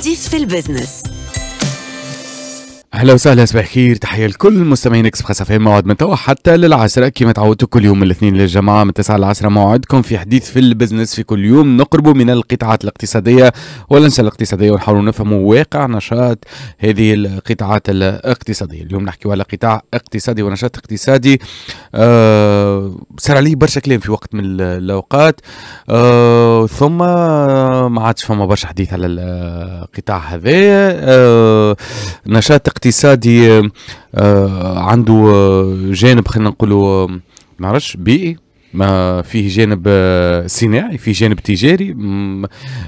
تحديث في البزنس اهلا وسهلا صباح الخير تحيه لكل مستمعين اكس في موعد من توا حتى للعشرة كما تعودتوا كل يوم الاثنين للجماعه من 9 ل 10 موعدكم في حديث في البزنس في كل يوم نقربوا من القطاعات الاقتصاديه والانشاء الاقتصاديه ونحاولوا نفهموا واقع نشاط هذه القطاعات الاقتصاديه اليوم نحكي على قطاع اقتصادي ونشاط اقتصادي أه صار عليه برشا كلام في وقت من الاوقات أه ثم ما عادش فما برشا حديث على القطاع هذا أه نشاط اقتصادي اقتصادي آه، عنده آه، جانب خلينا نقولوا آه، ما بيئي ما فيه جانب صناعي فيه جانب تجاري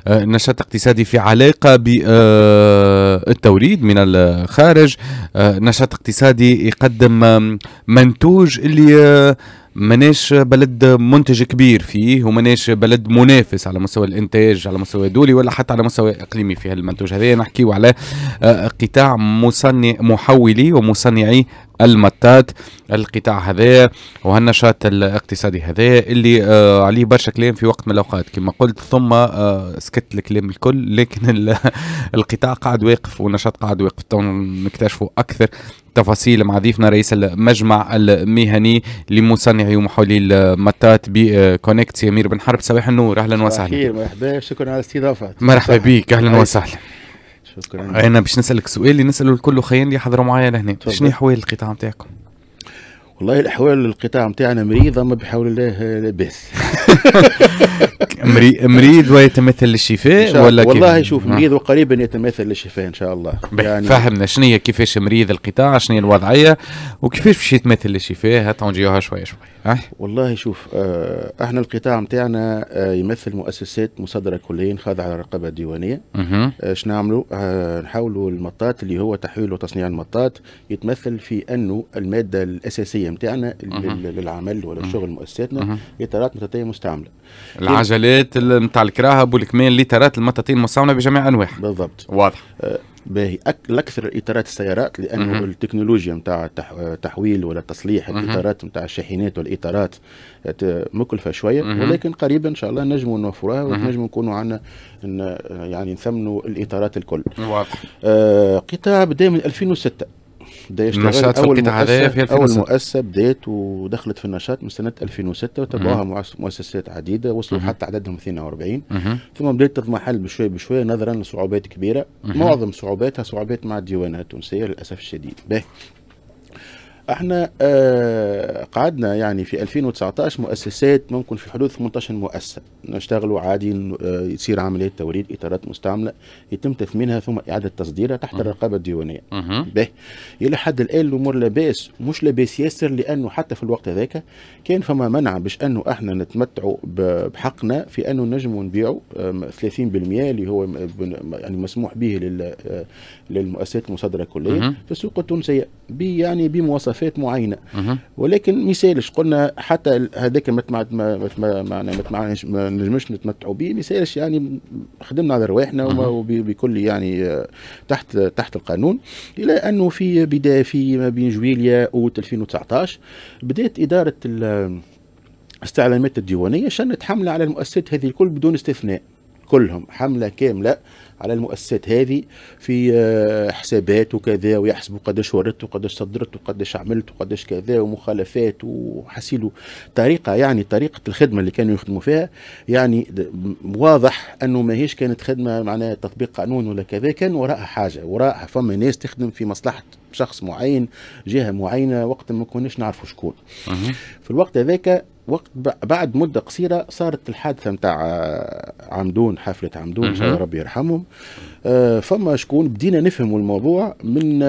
نشاط اقتصادي في علاقة بالتوريد من الخارج نشاط اقتصادي يقدم منتوج اللي مناش بلد منتج كبير فيه ومناش بلد منافس على مستوى الانتاج على مستوى دولي ولا حتى على مستوى اقليمي في هالمنتوج هذا نحكيو على آه، قطاع مصنع محولي ومصنعي المتات القطاع هذا وهالنشاط الاقتصادي هذا اللي آه عليه برشا كلام في وقت من الاوقات كما قلت ثم آه سكت الكلام الكل لكن القطاع قاعد واقف والنشاط قاعد واقف نكتشفوا اكثر تفاصيل مع ضيفنا رئيس المجمع المهني لمصنعي ومحولي المتات بكونكت امير آه، بن حرب صباح النور اهلا وسهلا مرحبا شكرا على الاستضافه مرحبا بك اهلا وسهلا شكرا انا باش نسالك سؤال اللي نساله لكل خيان اللي حضروا معايا لهنا شنو هو القطاع نتاعكم؟ والله الاحوال القطاع نتاعنا مريض اما بحول الله لاباس مريض ويتمثل للشفاء ولا كيف؟ والله شوف آه. مريض وقريبا يتمثل للشفاء ان شاء الله يعني فهمنا شنو هي كيفاش مريض القطاع شنو هي الوضعيه وكيفاش باش يتمثل للشفاء هات نجيوها شويه شويه أه؟ والله شوف آه احنا القطاع نتاعنا آه يمثل مؤسسات مصدره كليا خاضعه على الرقابه ديوانيه آه شنو نعملوا آه نحاولوا المطاط اللي هو تحويل وتصنيع المطاط يتمثل في انه الماده الاساسيه نتاعنا للعمل ولا شغل مؤسساتنا اطارات مطاطيه مستعمله العجلات نتاع الكراهب والكمال ليترات المطاطيه المستعمله بجميع انواعها بالضبط واضح آه، باهي الاكثر اطارات السيارات لانه التكنولوجيا نتاع تحويل ولا تصليح الاطارات نتاع الشاحنات والاطارات آه، مكلفه شويه ولكن قريبا ان شاء الله نجموا نوفروها ونجموا نكونوا عندنا آه، يعني نثمنوا الاطارات الكل. واضح. آه قطاع بدا من 2006 ده يشتغل اول مؤسسه اول مؤسسه بدات ودخلت في النشاط من سنه 2006 وتبعوها مؤسسات عديده وصلوا حتى عددهم 42 ثم بدات تضمحل بشوي بشوي نظرا لصعوبات كبيره معظم صعوباتها صعوبات مع الديوانات التونسيه للاسف الشديد باهي احنا آه قعدنا يعني في 2019 مؤسسات ممكن في حدود 18 مؤسسه نشتغلوا عادي آه يصير عمليه توريد اطارات مستعمله يتم تثمينها ثم اعاده تصديرها تحت الرقابه الديوانيه به الى حد الان الامور لاباس مش لاباس ياسر لانه حتى في الوقت هذاك كان فما منع باش انه احنا نتمتعوا بحقنا في انه نجم نبيعوا آه 30% اللي هو يعني مسموح به آه، للمؤسسات المصدره كليا في السوق التونسيه يعني بمواصفات مواصفات معينه ولكن مثالش قلنا حتى هذاك ما ما ما ما ما نجمش نتمتعوا به مثالش يعني خدمنا على رواحنا وبكل يعني آه، تحت تحت القانون الى انه في بدايه في ما بين جويليا اوت 2019 بدات اداره آه، استعلامات الديوانيه شنت حمله على المؤسسات هذه الكل بدون استثناء كلهم حمله كامله على المؤسسات هذه في آه، حسابات وكذا ويحسبوا قداش وردت وقداش صدرت وقداش عملت وقداش كذا ومخالفات وحسيلوا طريقه يعني طريقه الخدمه اللي كانوا يخدموا فيها يعني واضح انه ماهيش كانت خدمه معناها تطبيق قانون ولا كذا كان وراءها حاجه وراءها فما ناس تخدم في مصلحه شخص معين جهه معينه وقت ما كناش نعرفوا شكون في الوقت هذاك وقت بعد مده قصيره صارت الحادثه نتاع آه، عمدون حفله عمدون ان شاء الله ربي يرحمهم آه، فما شكون بدينا نفهموا الموضوع من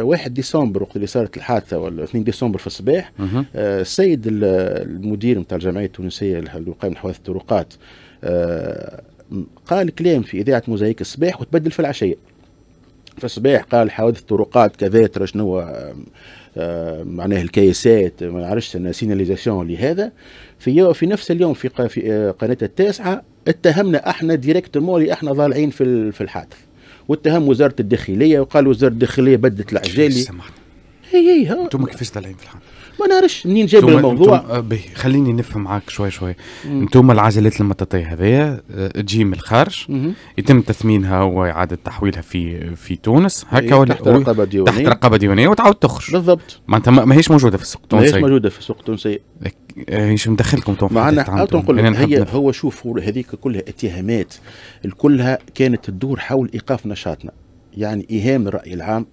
1 آه، ديسمبر وقت اللي صارت الحادثه ولا 2 ديسمبر في الصباح السيد المدير نتاع الجمعيه التونسيه للوقايه من حوادث الطرقات قال كلام في اذاعه موزايك الصباح وتبدل في العشيه في الصباح قال حوادث الطرقات كذا شنو آه، آه، معناه الكيسات ما نعرفش السيناليزاسيون لهذا في في نفس اليوم في, آه، قناه التاسعه اتهمنا احنا ديريكت اللي احنا ضالعين في في الحادث واتهم وزاره الداخليه وقال وزاره الداخليه بدت العجالي اي اي انتم كيفاش طالعين في الحادث ما نعرفش منين جاب الموضوع آه، خليني نفهم معاك شوي شوي انتم العجلات المطاطيه هذيا تجي آه، من الخارج يتم تثمينها واعاده تحويلها في في تونس إيه، هكا ولا تحت رقابه ديوانيه تحت رقابه ديوانيه وتعاود تخرج بالضبط معناتها ماهيش موجوده في السوق التونسي ماهيش موجوده في السوق التونسي ايش آه، مدخلكم تو معنا نقول هي هو شوف هذيك كلها اتهامات كلها كانت تدور حول ايقاف نشاطنا يعني ايهام الراي العام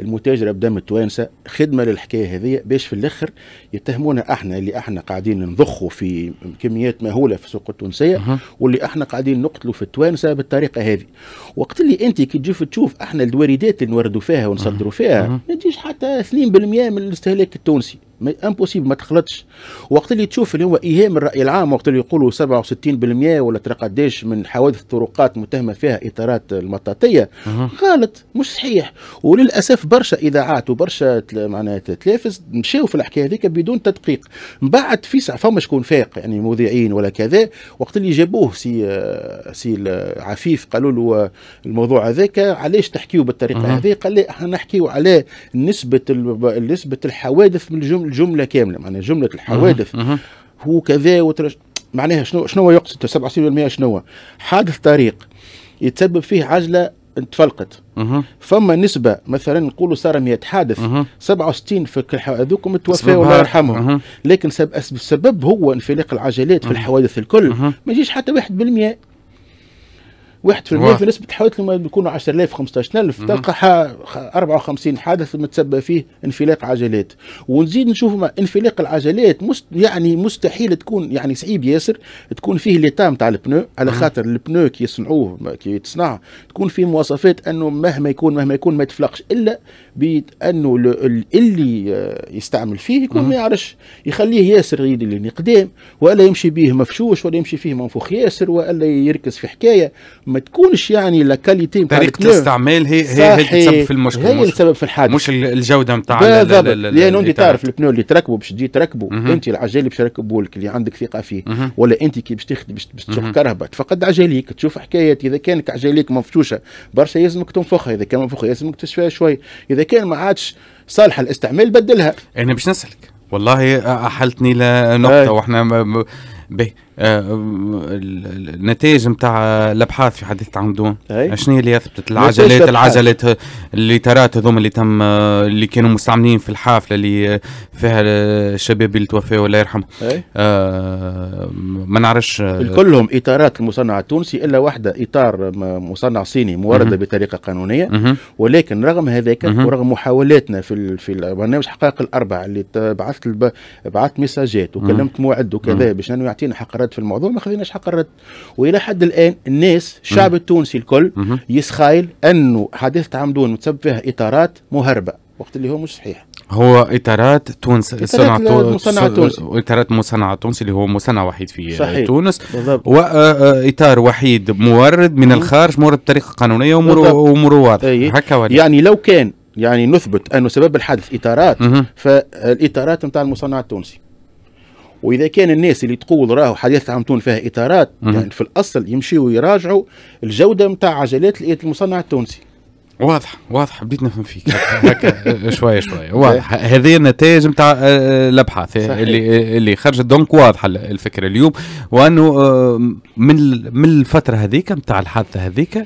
المتاجره بدم التوانسه خدمه للحكايه هذه باش في الاخر يتهمونا احنا اللي احنا قاعدين نضخوا في كميات مهوله في السوق التونسيه واللي احنا قاعدين نقتلوا في التوانسه بالطريقه هذه وقت اللي انت كي تجي تشوف احنا الواردات اللي نوردوا فيها ونصدروا فيها ما تجيش حتى 2% من الاستهلاك التونسي امبوسيبل ما تخلطش وقت اللي تشوف اللي هو ايهام الراي العام وقت اللي يقولوا 67% ولا ترى قداش من حوادث الطرقات متهمه فيها اطارات المطاطيه غلط مش صحيح وللاسف برشا اذاعات وبرشا معناتها تلافز مشاو في الحكايه هذيك بدون تدقيق من بعد في فما شكون فاق يعني مذيعين ولا كذا وقت اللي جابوه سي سي عفيف قالوا له الموضوع هذاك علاش تحكيوا بالطريقه هذه قال لي احنا نحكيو على نسبه نسبه الحوادث من الجمله الجمله كامله معناها جمله الحوادث هو كذا وترش معناها شنو شنو يقصد 77% شنو حادث طريق يتسبب فيه عجله تفلقت فما نسبه مثلا نقولوا صار 100 حادث 67 في هذوكم توفاوا الله يرحمهم لكن سبب هو انفلاق العجلات في الحوادث الكل ما يجيش حتى 1% 1% في نسبه الحوادث اللي بيكونوا 10000 15000 تلقى 54 حادث متسبب فيه انفلاق عجلات ونزيد نشوف انفلاق العجلات مست يعني مستحيل تكون يعني صعيب ياسر تكون فيه ليتا نتاع البنو على خاطر البنو كي يصنعوه كي يتصنع تكون فيه مواصفات انه مهما يكون مهما يكون ما يتفلقش الا بانه اللي آه، يستعمل فيه يكون ما يعرفش يخليه ياسر اللي قدام ولا يمشي به مفشوش ولا يمشي فيه منفوخ ياسر ولا يركز في حكايه ما تكونش يعني لا كاليتي طريقه الاستعمال هي هي اللي تسبب في المشكل هي اللي تسبب في الحادث مش الجوده نتاع بالضبط لانه انت تعرف البنو اللي تركبه باش تجي تركبه انت العجال اللي باش تركبه لك اللي عندك ثقه فيه ولا انت كي باش تخدم باش تسوق كرهبه تفقد عجليك تشوف حكايه اذا كانك عجليك مفتوشه برشا يلزمك تنفخها اذا كان منفوخه يلزمك تشفيها شوي اذا كان ما عادش صالحه للاستعمال بدلها انا باش نسالك والله احلتني لنقطه واحنا آه، النتائج نتاع الابحاث في حديث عمدون دون شنو اللي اثبتت العجلات العجلات ترات هذوما اللي تم اللي كانوا مستعملين في الحافله اللي فيها الشباب اللي توفوا الله يرحمه آه، ما نعرفش كلهم اطارات المصنع التونسي الا واحده اطار مصنع صيني مورده بطريقه قانونيه ولكن رغم هذاك ورغم محاولاتنا في في البرنامج حقائق الاربع اللي بعثت بعثت مساجات وكلمت موعد وكذا باش يعطينا حق الرد في الموضوع ما خذيناش حق الرد والى حد الان الناس الشعب التونسي الكل يسخايل انه حادثه عمدون متسبب فيها اطارات مهربه وقت اللي هو مش صحيح هو اطارات تونس صنع مصنع تونس اطارات مصنع تونس اللي هو مصنع وحيد في صحيح. تونس بالضبط. واطار آه، آه، وحيد مورد من الخارج مورد بطريقه قانونيه ومرو واضحه طيب. هكا يعني لو كان يعني نثبت انه سبب الحادث اطارات فالاطارات نتاع المصنع التونسي واذا كان الناس اللي تقول راهو حديث عمتون فيها اطارات يعني في الاصل يمشيوا يراجعوا الجوده نتاع عجلات المصنع التونسي واضح واضح بديت نفهم فيك هكا شويه شويه واضح هذه النتائج نتاع آه، الابحاث اللي اللي خرجت دونك واضحه الفكره اليوم وانه آه، من من الفتره هذيك نتاع الحادثه هذيك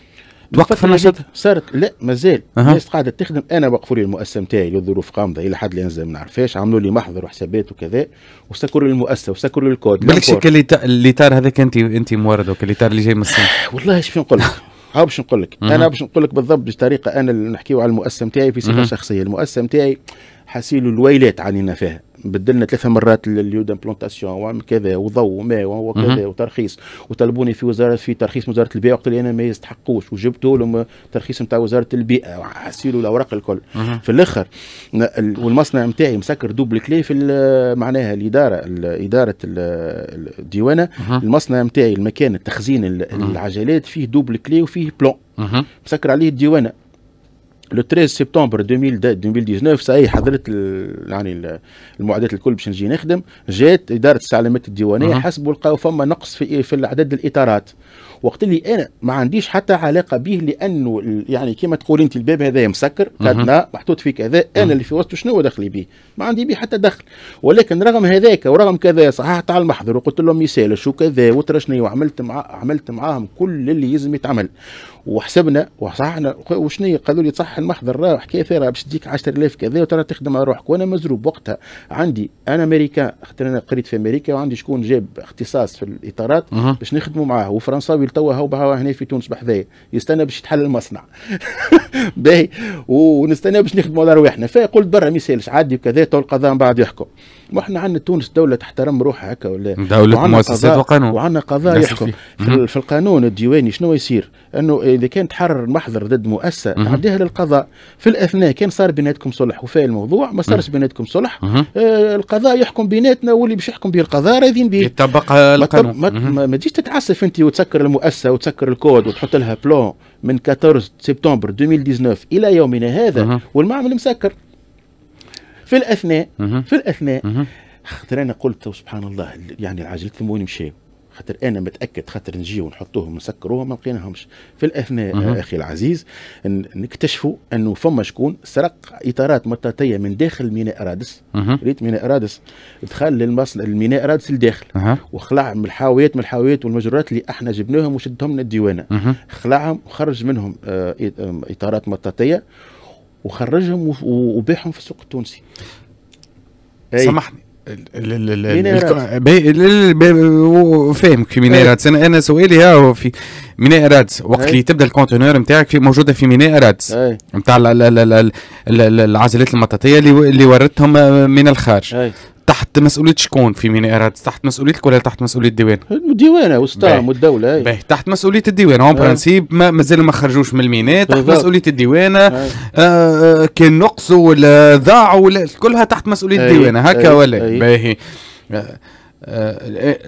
توقف النشاط صارت لا مازال الناس قاعده تخدم انا وقفوا لي المؤسسه نتاعي لظروف قامضه الى حد الان ما نعرفهاش عملوا لي محضر وحسابات وكذا وسكروا لي المؤسسه وسكروا لي الكود بالك اللي الليتار هذاك انت انت مورده الليتار اللي جاي من الصين والله شو نقول لك ها باش نقول لك أه، انا باش نقول لك بالضبط بطريقه انا اللي نحكيو على المؤسسه نتاعي في صفه شخصيه المؤسسه نتاعي حسيلو الويلات علينا فيها بدلنا ثلاثة مرات اليود دامبلونتاسيون وعمل كذا وضوء وماء وكذا وترخيص وطلبوني في وزارة في ترخيص وزارة البيئة وقت اللي أنا ما يستحقوش وجبت لهم ترخيص نتاع وزارة البيئة وحسيلوا الأوراق الكل في الآخر والمصنع نتاعي مسكر دوبل كلي في معناها الإدارة إدارة الديوانة المصنع نتاعي المكان التخزين العجلات فيه دوبل كلي وفيه بلون مسكر عليه الديوانة لو 13 سبتمبر 2019 صحيح حضرت يعني المعدات الكل باش نجي نخدم جات اداره السلامات الديوانيه حسبوا لقاو فما نقص في إيه؟ في عدد الاطارات وقت اللي انا ما عنديش حتى علاقه به لانه يعني كما تقول انت الباب هذا مسكر قدنا محطوط في كذا انا اللي في وسطه شنو دخلي به ما عندي به حتى دخل ولكن رغم هذاك ورغم كذا صححت على المحضر وقلت لهم يسال شو كذا وترشني وعملت مع عملت معاهم كل اللي يلزم يتعمل وحسبنا وصححنا وشنو قالوا لي صح المحضر راه حكايه فيها باش تجيك 10000 كذا وترى تخدم على روحك وانا مزروب وقتها عندي انا امريكان خاطر انا قريت في امريكا وعندي شكون جاب اختصاص في الاطارات باش نخدموا معاه وفرنساوي راجل توا هو هنا في تونس بحذايا يستنى باش يتحل المصنع باهي ونستنى باش نخدموا على رواحنا فقلت برا ما يسالش عادي وكذا تو القضاء من بعد يحكم واحنا عندنا تونس دوله تحترم روحها هكا ولا دوله مؤسسات وقانون وعندنا قضاء يحكم في, في القانون الديواني شنو يصير؟ انه اذا كان تحرر محضر ضد مؤسسه تعديها للقضاء في الاثناء كان صار بيناتكم صلح وفاء الموضوع ما صارش بيناتكم صلح آه القضاء يحكم بيناتنا واللي باش يحكم به القضاء راضيين به يطبق القانون ما, ما, ما تجيش تتعسف انت وتسكر المؤسسه وتسكر الكود وتحط لها بلون من 14 سبتمبر 2019 الى يومنا هذا والمعمل مسكر في الاثناء في الاثناء خاطر انا قلت سبحان الله يعني العجلات وين مشاو خاطر انا متاكد خاطر نجي ونحطوهم ونسكروهم ما لقيناهمش في الاثناء يا اخي العزيز نكتشفوا انه فما شكون سرق اطارات مطاطيه من داخل ميناء رادس ريت ميناء رادس دخل للمصنع الميناء رادس لداخل وخلع من الحاويات من الحاويات والمجرات اللي احنا جبناهم وشدهم من الديوانه خلعهم وخرج منهم آه، اطارات مطاطيه وخرجهم وبيعهم في السوق التونسي سامحني فاهمك ميناء رادس انا انا سؤالي هو في ميناء رادس وقت اللي تبدا الكونتينر نتاعك موجوده في ميناء رادس نتاع العزلات المطاطيه اللي اللي وردتهم من الخارج تحت مسؤوليه شكون في ميناء ارادس تحت مسؤوليتك ولا تحت مسؤوليه الديوان؟ الديوانه والسطام والدوله باهي تحت مسؤوليه الديوانه آه. اون برانسيب مازال ما خرجوش من الميناء تحت بالضبط. مسؤوليه الديوانه آه, آه،, آه، كان نقصوا ولا ضاعوا ولا كلها تحت مسؤوليه الديوان الديوانه هكا ولا باهي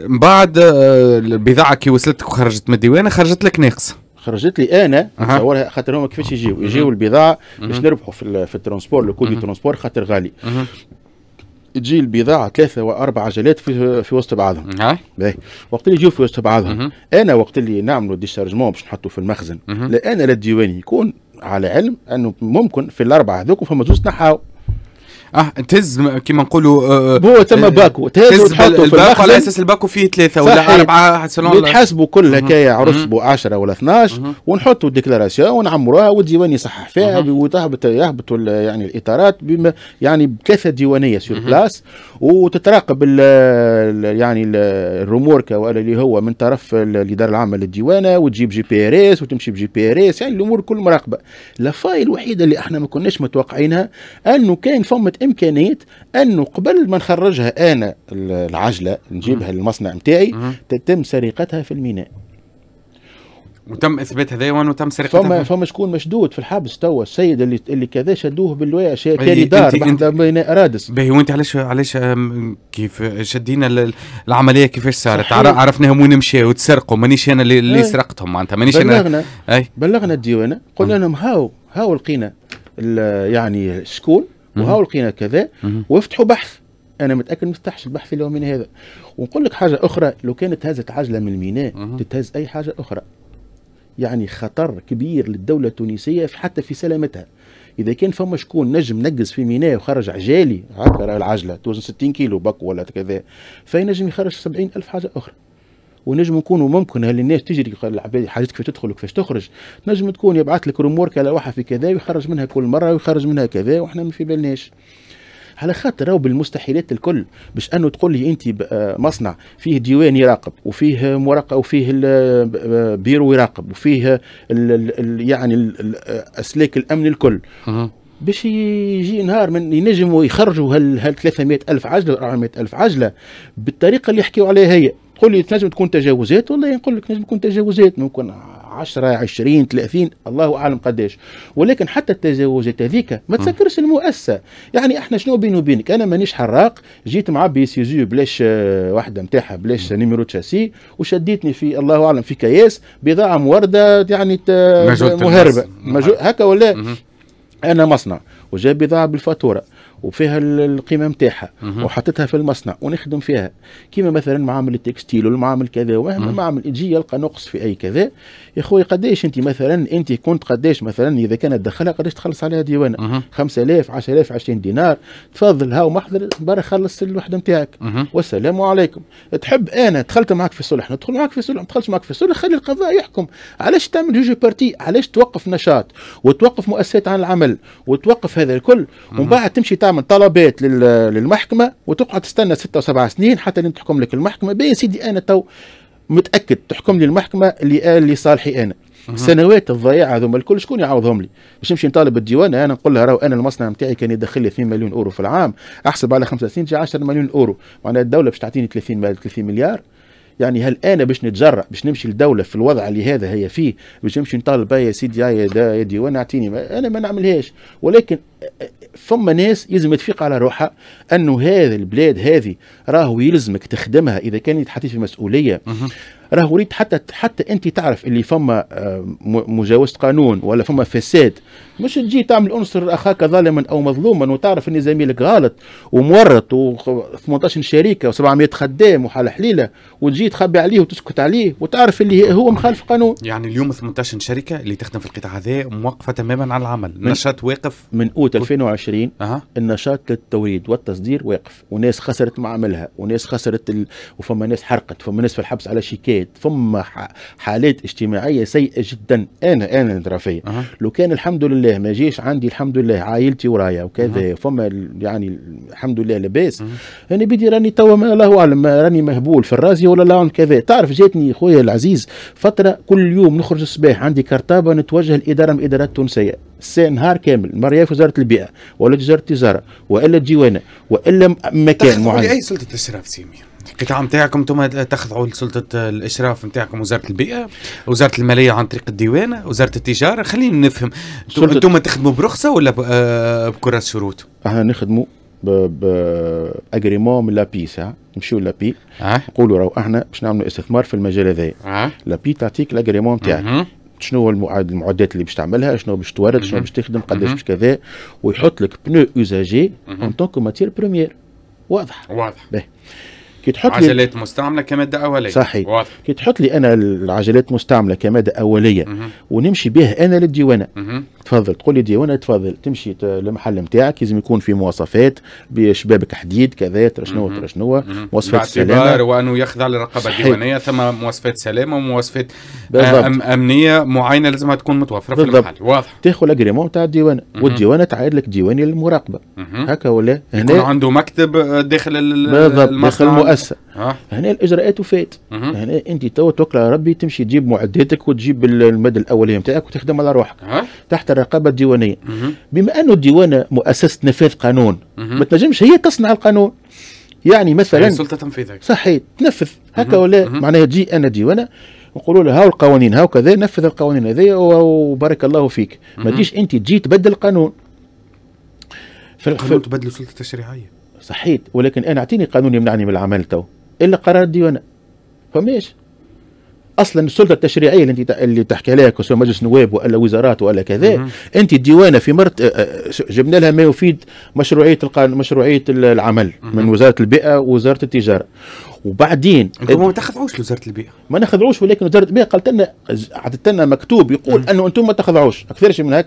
من بعد البضاعه كي وصلتك وخرجت من الديوانه خرجت لك ناقصه خرجت لي انا نصورها خاطر هما كيفاش يجيو يجيو البضاعه باش نربحوا في, في الترونسبور لو كودي ترونسبور خاطر غالي تجي البضاعه ثلاثه واربع عجلات في في وسط بعضهم باهي وقت اللي يجيو في وسط بعضهم انا وقت اللي نعملوا ديشارجمون باش نحطوا في المخزن لا انا لا الديواني يكون على علم انه ممكن في الاربعه هذوك فما زوج نحاو اه تهز كيما نقولوا آه هو اه، تم آه باكو تهز وتحطه في الباكو على اساس الباكو فيه ثلاثه ولا اربعه سلون يتحاسبوا كل هكايا عرسبوا 10 ولا 12 ونحطوا ديكلاراسيون ونعمروها والديوان يصحح فيها وتهبط يهبط يعني الاطارات بما يعني بثلاثه ديوانيه سور بلاس وتتراقب الـ يعني ال ولا اللي هو من طرف الاداره العامه للديوانه وتجيب جي بي ار اس وتمشي بجي بي ار اس يعني الامور كل مراقبه لافاي الوحيده اللي احنا ما كناش متوقعينها انه كان فمه امكانيه انه قبل ما نخرجها انا العجله نجيبها للمصنع نتاعي تتم سرقتها في الميناء وتم اثبات هذا وانه تم سرقتها فما فما شكون مشدود في الحبس توا السيد اللي اللي كذا شدوه باللواء كاري دار بحدا ميناء رادس باهي وانت علاش علاش كيف شدينا العمليه كيفاش صارت عرفناهم وين مشاو تسرقوا مانيش انا اللي سرقتهم معناتها مانيش انا بلغنا أي. بلغنا الديوانه قلنا لهم هاو هاو لقينا يعني شكون لقينا كذا وافتحوا بحث انا متاكد ما فتحش البحث اليومي هذا ونقول لك حاجه اخرى لو كانت هزت عجله من الميناء تتهز اي حاجه اخرى يعني خطر كبير للدولة التونسية حتى في سلامتها إذا كان فما شكون نجم نقز في ميناء وخرج عجالي هكا العجلة توزن 60 كيلو بك ولا كذا فينجم يخرج 70 ألف حاجة أخرى ونجم نكونوا ممكن هل الناس تجري العباد حاجات كيفاش تدخل وكيفاش تخرج نجم تكون يبعث لك رومورك على واحد في كذا ويخرج منها كل مره ويخرج منها كذا وحنا ما في بالناش على خاطر راهو بالمستحيلات الكل باش انه تقول لي انت آه، مصنع فيه ديوان يراقب وفيه مراقب وفيه آه، آه، بيرو يراقب وفيه الـ الـ يعني اسلاك الامن الكل باش يجي نهار من ينجموا يخرجوا هال 300 الف عجله 400 الف عجله بالطريقه اللي يحكيوا عليها هي تقول لي تنجم تكون تجاوزات والله نقول لك تنجم تكون تجاوزات ممكن 10 20 30 الله اعلم قداش ولكن حتى التجاوزات هذيك ما تسكرش المؤسسه يعني احنا شنو بيني وبينك انا مانيش حراق جيت معبي سيزو بلاش آه، وحده نتاعها بلاش نيميرو تشاسي وشديتني في الله اعلم في كياس بضاعه مورده يعني مهربه هكا ولا انا مصنع وجاب بضاعه بالفاتوره وفيها القيمه نتاعها وحطيتها في المصنع ونخدم فيها كيما مثلا معامل التكستيل والمعامل كذا ومهما معامل يجي يلقى نقص في اي كذا يا خويا قداش انت مثلا انت كنت قداش مثلا اذا كانت دخلها قداش تخلص عليها ديوانه 5000 10000 20 دينار تفضل هاو محضر برا خلص الوحده نتاعك والسلام عليكم تحب انا دخلت معك في صلح ندخل معك في صلح ما دخلتش معك في صلح خلي القضاء يحكم علاش تعمل جوج بارتي علاش توقف نشاط وتوقف مؤسسات عن العمل وتوقف هذا الكل ومن بعد تمشي تعمل تعمل طلبات للمحكمه وتقعد تستنى ستة وسبعة سنين حتى لين تحكم لك المحكمه بين سيدي انا تو متاكد تحكم لي المحكمه اللي قال لي صالحي انا السنوات الضياعه هذوما الكل شكون يعوضهم لي باش نمشي نطالب الديوان انا نقول لها راهو انا المصنع نتاعي كان يدخل لي 2 مليون اورو في العام احسب على خمسة سنين تجي 10 مليون اورو معناها الدوله باش تعطيني 30 30 مليار يعني هل انا باش نتجرأ باش نمشي لدوله في الوضع اللي هذا هي فيه باش نمشي نطالب يا سيدي يا يدي وانا ديوان اعطيني انا ما نعملهاش ولكن ثم ناس يلزم تفيق على روحها انه هذا البلاد هذه راهو يلزمك تخدمها اذا كان حطيت في مسؤوليه راهو وليد حتى حتى انت تعرف اللي فما آه، مجاوزه قانون ولا فما فساد مش تجي تعمل عنصر اخاك ظالما او مظلوما وتعرف ان زميلك غلط ومورط و18 شريكه و700 خدام وحال حليله وتجي تخبي عليه وتسكت عليه وتعرف اللي هو مخالف قانون يعني اليوم 18 شركه اللي تخدم في القطاع هذا موقفه تماما عن العمل نشاط واقف من اوت 2020 أه. النشاط للتوريد والتصدير واقف وناس خسرت معاملها كلها وناس خسرت ال... وفما ناس حرقت فما ناس في الحبس على شيكات فما ح... حالات اجتماعيه سيئه جدا انا انا ندرى فيها أه. لو كان الحمد لله ما جيش عندي الحمد لله عائلتي ورايا وكذا أه. فما يعني الحمد لله لاباس أه. انا بدي راني توا الله اعلم راني مهبول في الرازي ولا لا كذا تعرف جاتني خويا العزيز فتره كل يوم نخرج الصباح عندي كرتابه نتوجه الاداره من الادارات التونسيه الساعه نهار كامل المره جايه في وزاره البيئه ولا في وزاره التجاره والا الديوان والا مكان معين اي سلطه الاشراف سيمي القطاع نتاعكم انتم تخضعوا لسلطه الاشراف نتاعكم وزاره البيئه، وزاره الماليه عن طريق الديوان وزاره التجاره، خلينا نفهم انتم تخدموا برخصه ولا آه، بكره شروط؟ احنا نخدموا باجريمون من لابي ساعه نمشيو لابي اه. نقولوا راهو احنا باش نعملوا استثمار في المجال هذايا اه. لابي تعطيك الاجريمون نتاعك شنو المعدات اللي باش تعملها شنو باش تورد شنو باش تخدم قداش باش كذا ويحط لك بنو اوزاجي اون طونكو ماتير بروميير واضح واضح كي تحط لي عجلات مستعمله كماده اوليه صحيح واضح. كي تحط لي انا العجلات مستعمله كماده اوليه ونمشي بها انا للديوانه تفضل تقول لي ديوانه تفضل تمشي للمحل نتاعك لازم يكون في مواصفات بشبابك حديد كذا ترى شنو ترى شنو مواصفات سلامه باعتبار وانه يخضع للرقابه الديوانيه ثم مواصفات سلامه ومواصفات آه، أم امنيه معينه لازمها تكون متوفره في المحل واضح تاخذ الاجريمون تاع الديوانه والديوانه تعايد لك ديواني للمراقبه هكا ولا هنا يكون عنده مكتب آه، داخل بالضبط داخل المؤسسه آه. هنا الاجراءات وفات هنا انت تو توكل على ربي تمشي تجيب معداتك وتجيب الماده الاوليه نتاعك وتخدم على روحك آه. تحت الرقابه الديوانيه بما انه الديوانه مؤسسه نفاذ قانون ما تنجمش هي تصنع القانون يعني مثلا سلطه تنفيذيه صحيح تنفذ هكا ولا معناها تجي انا ديوانه نقولوا له هاو القوانين هاو كذا نفذ القوانين هذيا وبارك الله فيك ما تجيش انت تجي تبدل القانون القانون تبدل السلطه التشريعيه صحيح ولكن انا اعطيني قانون يمنعني من العمل تو الا قرار الديوانه فماش اصلا السلطه التشريعيه اللي انت اللي تحكي عليها سواء مجلس نواب ولا وزارات ولا كذا انت الديوانه في مرت آه، آه، جبنا لها ما يفيد مشروعيه القانون مشروعيه العمل من وزاره البيئه ووزاره التجاره وبعدين انتم ما تخضعوش لوزاره البيئه ما نخضعوش ولكن وزاره البيئه قالت لنا عطت لنا مكتوب يقول انه انتم ما تخضعوش اكثر شيء من هيك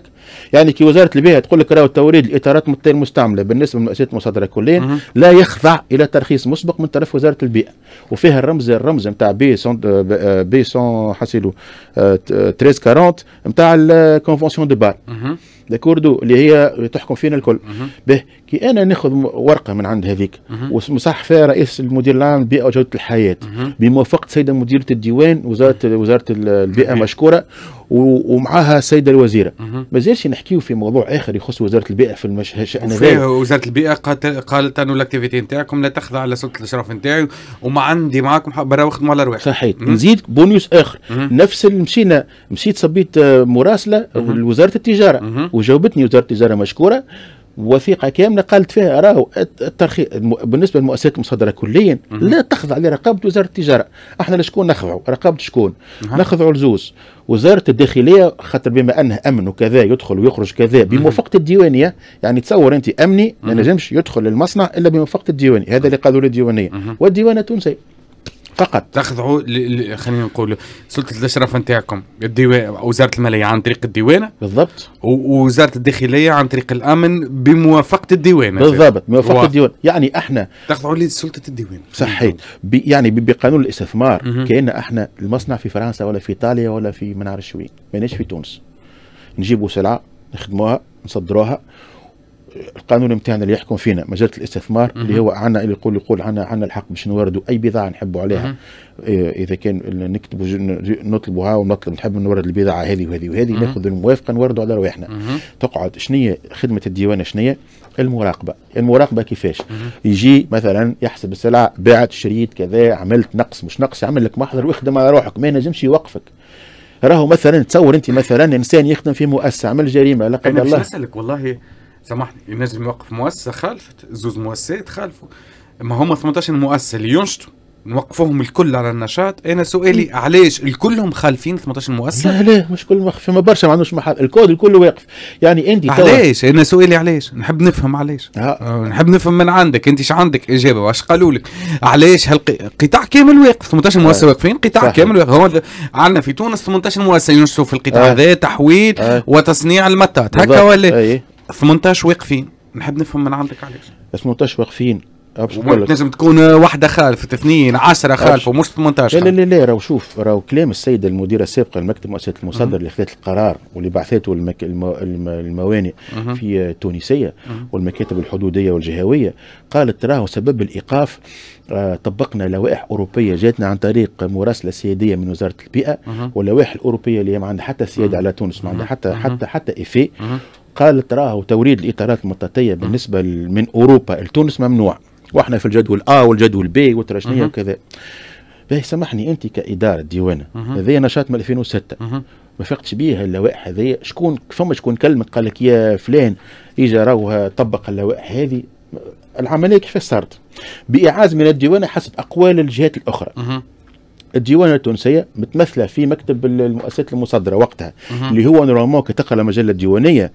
يعني كي وزاره البيئه تقول لك راهو توريد الاطارات المستعمله بالنسبه للمؤسسات المصادره كليا لا يخضع الى ترخيص مسبق من طرف وزاره البيئه وفيها الرمز الرمز نتاع بي سون بي سون حاسيلو 1340 نتاع الكونفونسيون دو بار داكوردو اللي هي تحكم فينا الكل به كي انا ناخذ ورقه من عند هذيك ومصحح فيها رئيس المدير العام للبيئه وجوده الحياه بموافقه السيده مديره الديوان وزاره وزاره البيئه مشكوره ومعاها السيده الوزيره ما زالش نحكيو في موضوع اخر يخص وزاره البيئه في المشهد شان وزاره البيئه قالت انه الاكتيفيتي نتاعكم لا تخضع على سلطه الاشراف نتاعي وما عندي معاكم برا واخدموا على رواحكم صحيح نزيد بونيوس اخر مم. نفس اللي مشينا مشيت صبيت آه، مراسله لوزاره التجاره وجاوبتني وزاره التجاره مشكوره وثيقه كامله قالت فيها راهو الترخيص بالنسبه للمؤسسات المصدره كليا لا تخضع لرقابه وزاره التجاره احنا لشكون نخضعوا رقابه شكون نعم. نخضعوا لزوز وزاره الداخليه خاطر بما انها امن وكذا يدخل ويخرج كذا بموافقه الديوانيه يعني تصور انت امني ما نجمش يدخل المصنع الا بموافقه الديوانيه هذا اللي قالوا للديوانيه والديوانه تونسيه فقط تخضعوا خلينا نقول سلطه الاشراف نتاعكم الديوان وزاره الماليه عن طريق الديوانه بالضبط ووزاره الداخليه عن طريق الامن بموافقه الديوانه بالضبط موافقه و... الديوان يعني احنا تخضعوا لسلطه الديوان صحيت يعني بقانون الاستثمار كان احنا المصنع في فرنسا ولا في ايطاليا ولا في ما نعرفش وين ماناش في تونس نجيبوا سلعه نخدموها نصدروها القانون نتاعنا اللي يحكم فينا مجله الاستثمار مم. اللي هو عنا اللي يقول يقول عنا عنا الحق باش نوردوا اي بضاعه نحبوا عليها مم. إيه، اذا كان نكتبوا نطلبوها ونطلب نحب نورد البضاعه هذه وهذه وهذه ناخذ الموافقه نوردوا على رواحنا تقعد شنية خدمه الديوان شنية المراقبه المراقبه كيفاش يجي مثلا يحسب السلعه بعت شريت كذا عملت نقص مش نقص يعمل لك محضر ويخدم على روحك ما ينجمش يوقفك راهو مثلا تصور انت مثلا انسان يخدم في مؤسسه عمل جريمه لا قدر الله أنا نسالك والله سامحني ينجم يوقف مؤسسه خالفت زوز مؤسسات خالفوا ما هم 18 مؤسسه اللي ينشطوا نوقفوهم الكل على النشاط انا سؤالي علاش الكلهم خالفين 18 مؤسسه لا لا مش كل مخ... فما برشا ما عندوش محل الكود الكل واقف يعني انت علاش انا سؤالي علاش نحب نفهم علاش آه. آه، نحب نفهم من عندك انت ايش عندك اجابه واش قالوا لك علاش هالقطاع كامل واقف 18 مؤسسه آه. واقفين قطاع صحيح. كامل واقف عندنا في تونس 18 مؤسسه ينشطوا في القطاع هذا آه. تحويل آه. وتصنيع المطاط هكا ولا 18 واقفين نحب نفهم من عندك علاش 18 واقفين لازم تكون واحده خالفه اثنين عشرة خالفه مش 18 لا لا لا راهو شوف راهو كلام السيده المديره السابقه لمكتب مؤسسه المصدر اللي خذت القرار واللي بعثته المك... الم... الموانئ في التونسيه والمكاتب الحدوديه والجهويه قالت راهو سبب الايقاف آه، طبقنا لوائح اوروبيه جاتنا عن طريق مراسله سياديه من وزاره البيئه واللوائح الاوروبيه اللي ما عندها حتى سياده على تونس ما عندها حتى حتى حتى, إيفي قالت راهو توريد الاطارات المطاطيه بالنسبه من اوروبا لتونس ممنوع واحنا في الجدول ا والجدول بي والترشنيه وكذا باهي سامحني انت كاداره ديوانه هذايا نشاط من 2006 ما فقتش بيها اللوائح هذايا شكون فما شكون كلمك قال لك يا فلان اجى راهو طبق اللوائح هذه العمليه كيف صارت بايعاز من الديوانه حسب اقوال الجهات الاخرى الديوانيه التونسيه متمثله في مكتب المؤسسات المصدره وقتها مه. اللي هو نورمالمون كي تقرا مجله ديوانيه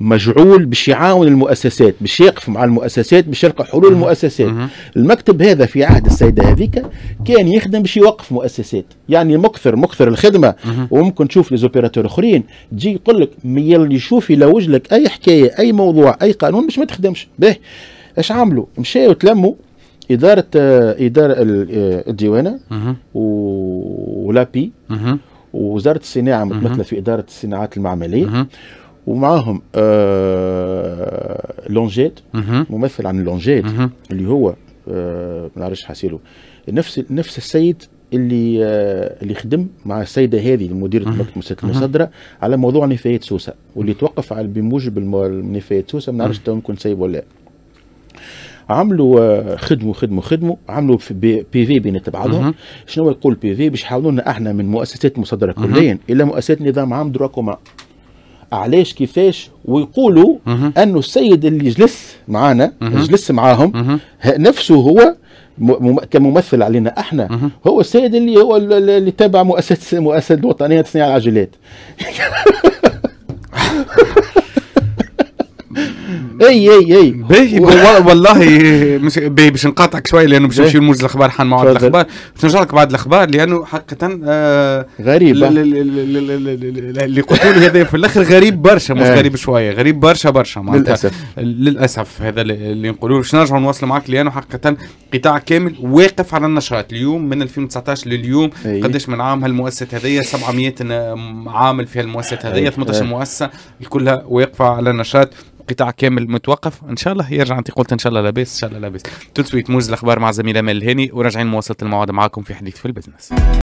مجعول باش يعاون المؤسسات باش يقف مع المؤسسات باش يلقى حلول المؤسسات المكتب هذا في عهد السيده هذيك كان يخدم باش يوقف مؤسسات يعني مكثر مكثر الخدمه مه. وممكن تشوف ليزوبيراتور اخرين تجي يقول لك اللي يشوف يلوج لك اي حكايه اي موضوع اي قانون باش ما تخدمش باهي اش عملوا مشاو تلموا اداره اداره آه، الديوانه ولابي ووزاره الصناعه متمثله في اداره الصناعات المعمليه ومعاهم آه لونجيت ممثل عن لونجيت اللي هو آه ما نعرفش حاسيله نفس نفس السيد اللي آه اللي خدم مع السيده هذه مديره مؤسسه المصدره على موضوع نفايات سوسه واللي توقف على بموجب نفايات سوسه ما نعرفش يمكن سايب ولا لا عملوا آه، خدموا خدموا خدموا عملوا بي في بينات بعضهم شنو يقول بي في باش يحاولوا احنا من مؤسسات مصدره كليا الى مؤسسات نظام عام دراكوما علاش كيفاش ويقولوا انه السيد اللي جلس معانا جلس معاهم نفسه هو كممثل علينا احنا هو السيد اللي هو اللي تابع مؤسسه مؤسسه الوطنيه لتصنيع العجلات اي اي اي باهي والله باهي باش نقاطعك شويه لانه باش نمشي لموز الاخبار حان موعد الاخبار باش نرجع لك بعد الاخبار لانه حقيقه آه غريب اللي قلتوا لي هذا في الاخر غريب برشا مش إيه. غريب شويه غريب برشا برشا معناتها للاسف هذا اللي نقولوا باش نرجعوا نواصل معك لانه حقيقه قطاع كامل واقف على النشاط اليوم من 2019 لليوم قداش من عام هالمؤسسه هذيا 700 عامل في هالمؤسسه هذيا 18 مؤسسه الكلها واقفه على النشاط قطاع كامل متوقف ان شاء الله يرجع انت قلت ان شاء الله لاباس ان شاء الله لاباس تو سويت موز الاخبار مع زميله مال الهاني وراجعين مواصله المواد معاكم في حديث في البزنس